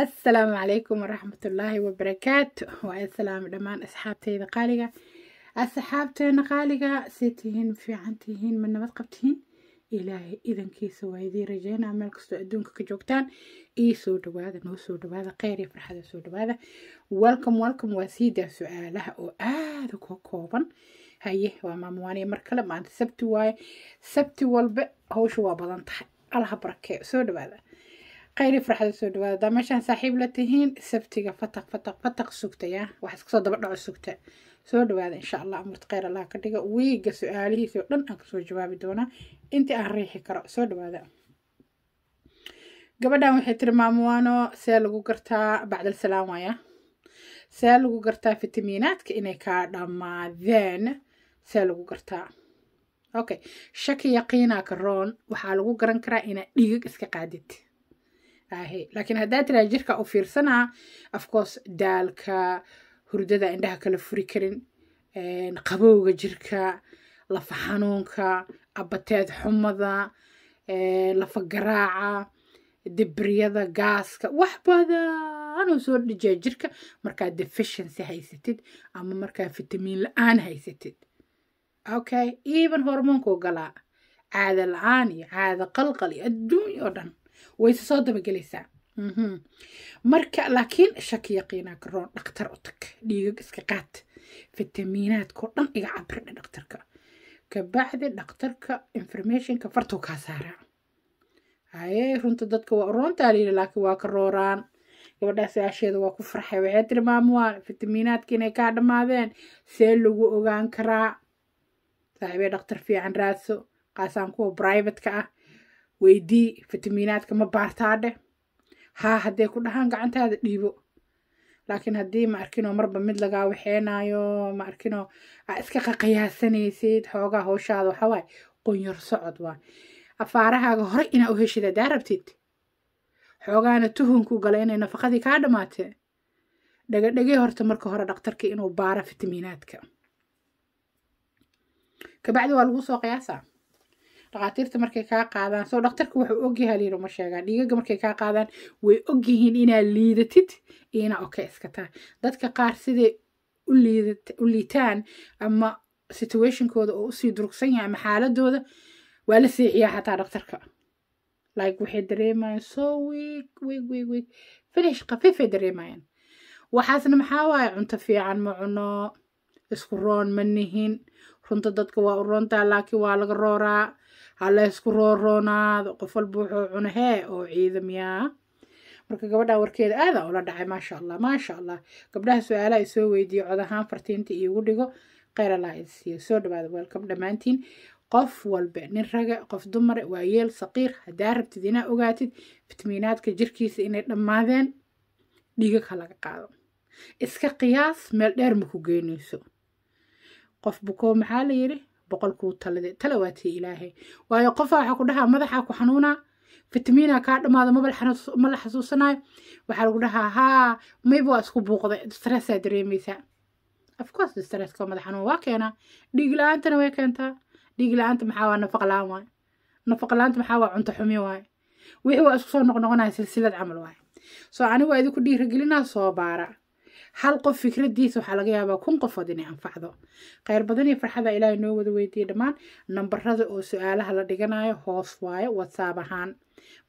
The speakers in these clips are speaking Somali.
asalaamu calaykum waraxmatullaahi wabarakaatu waa salaam dhammaan asxaabteyda qaaliga asxaabteena qaaliga se tihiin fiican tihiin ma nabad qabtihiin ilaahay idankiisa waa idii rajeynaa meel kastoo adduunka ka joogtaan ii soo dhawaada noo soo dhawaada kheyr iyo farxada soo dhawaada welcome welcome waa siidaa su-aalaha oo aada ka kooban haye waa maamuwaaniya mar kale maanta sabti waaye sabti walba hawsha waa badan tahay allaha barakee soo dhawaada khayri farxada soo dhawaada meeshaan saaxiib la tihiin sabtiga fataq fataq fataq sugtaya waxaa iska soo daba dhaco sugta soo dhawaada insha allah amarta kheyr allah ka dhiga wiiga su-aalihiisa oo dhan aan kasoo jawaabi doonaa intii aan riixi karo soo dhawaada gabadhan waxay tiri maamuwaano see lagu gartaa bacdal salaam waaya see lagu gartaa fitamiinaadka inay kaa dhammaadeen see lagu gartaa okay shaki yaqiinaa ka waxaa lagu garan karaa inaad dhiigag iska qaadid tahay laakiin haddaa tiraa jirka u fiirsanaa afcourse daalka hurdada indhaha kala furi karin qabowga jirka lafa xanuunka abateed xumada lafa garaaca dibriyada gaaska wax badan uu soo dhijiya jirka markaad deficiency haysatid ama markaa vitamiin la-aan haysatid okay even hormoonku galaa caada la-aan iyo caada qalqal iyo adduunya oo dhan wayse soo dabagelaysaa mhm. marka laakiin shaki yaqiinaa ah, garoon dhaktar u tag dhiigag iska qaad fitamiinaadkao dhan iga cabirdha dhaktarka kabacdi dhaktarka informationka fartuu kaa saaraa aye runta dadka waa roontaa laakiin waa ka rooraan gabadhaas aasheeda waa ku farxay waxay tiri maamuwaan fitamiinaadka inay kaa dhammaadeen see lagu ogaan karaa saaxiibee dhaktar fiican raadso qaasaan kuwa privatka ah weydii fitamiinaadka ma baartaadhe haa haddee ku dhahaan gacantaada dhiibo laakiin haddii ma arkinoo marba mid lagaa waxeenaayo ma arkinoo aa iska qaqiyaasanaysid xoogaa howshaada waxawaaye qunyar socod waa afaarahaaga horey inaa u heshid haddaa rabtid xoogaana tuhunku gala inay nafaqadii kaa dhammaatee dhagadhagay horta marka hore dhakhtarka inuu baaro fitamiinaadka kabacdi waa lagu soo qiyaasaa dhakhaatiirta markay kaa qaadaan soo dhakhtarka wuxuu ogyaha lyiri uma sheegaan dhiigaga markay kaa qaadaan way ogyihiin inaa liidatid iyo inaa oka iska dadka qaar siday u liitaan ama situationkooda oo usii durugsan yahay ama xaaladooda waa la seexiyaa xataa dhakhtarka like waxay dareemayaan so week week week week finish khafiifay dareemayaan waxaasna maxaa waaye cunto fiican ma cuno isku roon ma nihin runta dadka waa u roontaa laakiin waa laga rooraa ha laysku rooroonaado qof walba wuxuu cuna hee oo ciidamyaa marka gabadha warkeeda aada ula dhacay maasha allah maasha allah gabdhaha su-aalaha isoo weydiiyo cod ahaan fartiinta iigu dhigo kheyr allah isiiyo soo dhawaada welcome dhammaantiin qof walba nin rage qof dumare waa yeel saqiir haddaa rabtid inaa ogaatid fitmiinaadka jirkiisa inay dhammaadeen dhiiga ka laga qaado iska qiyaas meel dheer ma ku geynayso qof bukoo maxaa la yidhi boqolkuu talade tala waatee ilaahay waayo qofa waxaa ku dhahaa madaxaa ku xanuunaa fitamina kaa dhamaado ma la xasuusanayo waxaa lagu dhahaa haa mayb waa isku buuqday distressaa dareemaysaa afcourse distresska madax xanuun waa keenaa dhiig la-aantana way keentaa dhiig la-aanta maxaa waa nafaq la-aan waaye nafaq la-aanta maxaa waa cunto xumi waaye wixii waa isku soo noqnoqonaya silsilad camal waay soo anigu waa idinku dhiiragelinaa soo baara hal qof fikradiisa waxaa laga yaabaa kun qofood inay anfacdo kheyr badan farxada ilaahay noo wada weydiiyey dhammaan nambarada oo su-aalaha la dhiganayo hoos waayo watsaab ahaan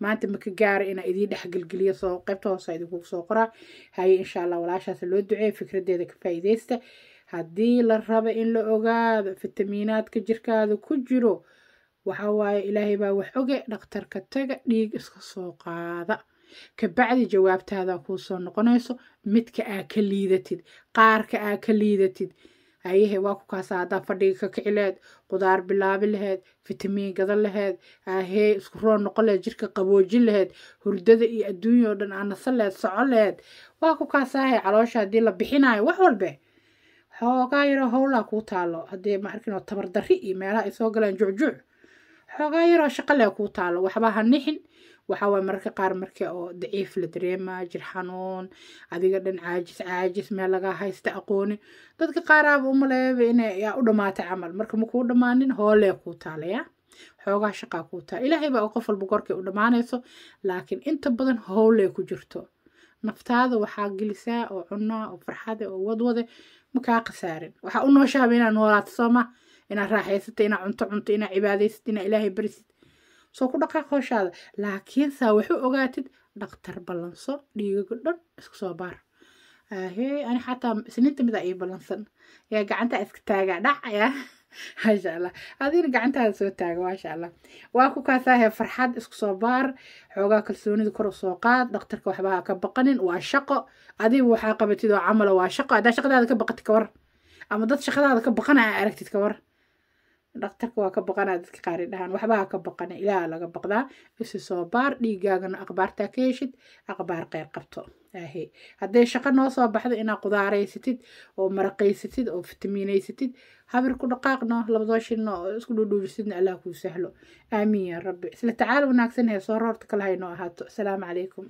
maanta maka gaara inaa idiin dhexgelgeliyo soo qeybta hoosa idinku soo qoraa haye insha allah walaashaas loo duceeya fikradeeda ka faa'iideysta haddii la raba in la ogaado vitamiinaadka jirkaada ku jiro waxaa waaye ilaahay baa wax oge dhakhtarka taga dhiig iska soo qaada kabacdi jawaabtaada kuusoo noqonayso midka aa ka liidatid qaarka aa ka liidatid ayahe waa ku kaasa haddaa fadhiga ka kici laheed qudaar bilaabi laheed fitamiin gadan laheed ahee isku roo noqon laheed jirka qaboojin laheed hurdada iyo adduunya oo dhan aa aanasa laheed soco laheed waa ku kaasaahe caloosha haddii la bixinayo wax walbe xoogaa yaroo howlaa kuu taalo haddii ma arkin oo tabardarri iyo meelaha ay soo galaan juucjuuc xoogaa yaroo shaqalea kuu taalo waxbaa ha nixin waxaawaa mararka qaar marka oo daciif la dareema jir xanuun adiga dhan caajis caajis meel lagaa haysta aqooni dadka qaaraaba u maleeyaba inay yaa u dhammaatay camal marka makuu dhammaanin hoolee kuu taalaya xoogaa shaqaa kuu taal ilaahay baa qof walba goorkay u dhammaanayso laakiin inta badan howlee ku jirto naftaada waxaa gelisaa oo cunaa oo farxade oo wadwade makaa khasaarin waxaa u nooshaaba inaa noolaato sooma inaad raaxaysata inaa cunto cunto inaa cibaadaysid inaa ilaahay barisid soo ku dhaqaaq hooshaada laakiinsaa waxu ogaatid dhaqtar ballanso dhiigago dhan isku soo baar ahey ah, ani xataa isniinta midaa ii ballansan yaa gacantaa iska taagaa dhacaya maasha allah adiina gacantaada soo taaga maasha allah waa ku kaasaahe farxad isku soo baar xoogaa kalsoonida kor usoo qaad dhaktarka waxbaha ka baqanin waa shaqo adiga waxaa qabatid oo camala waa shaqo haddaa shaqadaada ka baqatid ka war ama dad shaqadaada ka baqanaya aragtid ka war dhaktarka waa ka baqanaa dadka qaari dhahaan waxbaha ka baqana ilaaha laga baqdaa isi soo baar dhiigaagana aqbaartaa ka heshid aqbaar qeyr qabto ah hadday shaqo noo soo baxdo inaa qudaaraysatid oo maraqaysatid oo fitamiinaysatid habir ku dhaqaaqno labadoo shilno oo isku dhudhuubisidna allah kuu sahlo aamiin ya rabbi isla tacaala wanaagsan hee soo roorta kala haynoo ahaato asalaamu calaykum